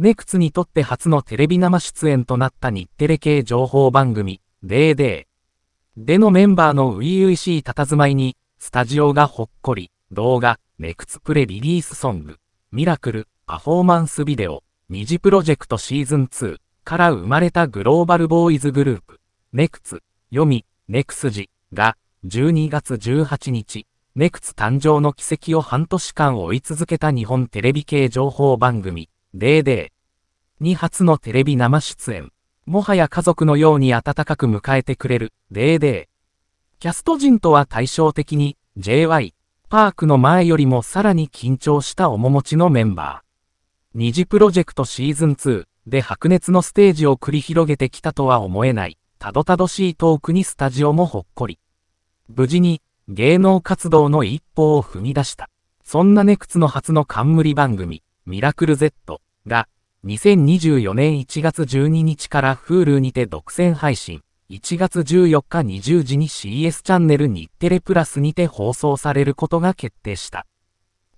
ネクツにとって初のテレビ生出演となった日テレ系情報番組、デーデーでのメンバーの初々しい佇まいに、スタジオがほっこり、動画、ネクツプレリリースソング、ミラクル、パフォーマンスビデオ、二次プロジェクトシーズン2から生まれたグローバルボーイズグループ、ネクツ、読み、ネクスジが、12月18日、ネクツ誕生の軌跡を半年間追い続けた日本テレビ系情報番組、00に初のテレビ生出演。もはや家族のように温かく迎えてくれる、00。キャスト陣とは対照的に、JY、パークの前よりもさらに緊張した面持ちのメンバー。二次プロジェクトシーズン2で白熱のステージを繰り広げてきたとは思えない、たどたどしいトークにスタジオもほっこり。無事に、芸能活動の一歩を踏み出した。そんなネクツの初の冠番組。ミラクル Z が、2024年1月12日から Hulu にて独占配信、1月14日20時に CS チャンネル日テレプラスにて放送されることが決定した。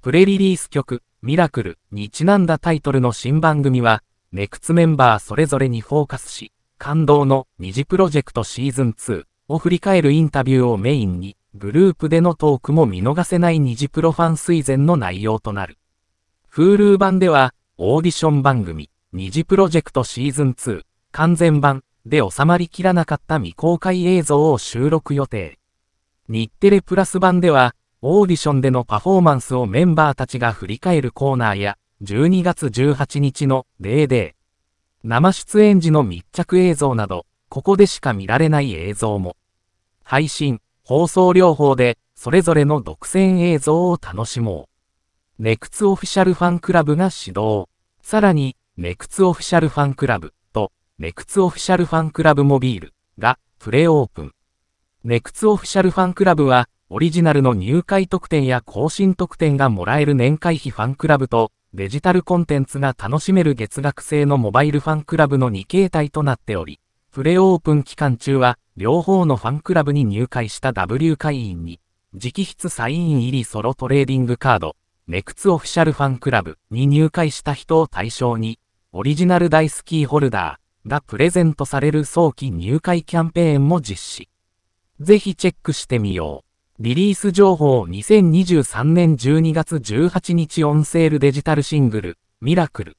プレリリース曲、ミラクルにちなんだタイトルの新番組は、ネクツメンバーそれぞれにフォーカスし、感動の二次プロジェクトシーズン2を振り返るインタビューをメインに、グループでのトークも見逃せない二次プロファン推薦の内容となる。Hulu 版では、オーディション番組、二次プロジェクトシーズン2、完全版で収まりきらなかった未公開映像を収録予定。日テレプラス版では、オーディションでのパフォーマンスをメンバーたちが振り返るコーナーや、12月18日のデーデー、生出演時の密着映像など、ここでしか見られない映像も、配信、放送両方で、それぞれの独占映像を楽しもう。ネクツオフィシャルファンクラブが始動。さらに、ネクツオフィシャルファンクラブと、ネクツオフィシャルファンクラブモビールがプレオープン。ネクツオフィシャルファンクラブは、オリジナルの入会特典や更新特典がもらえる年会費ファンクラブと、デジタルコンテンツが楽しめる月額制のモバイルファンクラブの2形態となっており、プレオープン期間中は、両方のファンクラブに入会した W 会員に、直筆サイン入りソロトレーディングカード、ネクツオフィシャルファンクラブに入会した人を対象に、オリジナル大好きホルダーがプレゼントされる早期入会キャンペーンも実施。ぜひチェックしてみよう。リリース情報2023年12月18日オンセールデジタルシングル、ミラクル。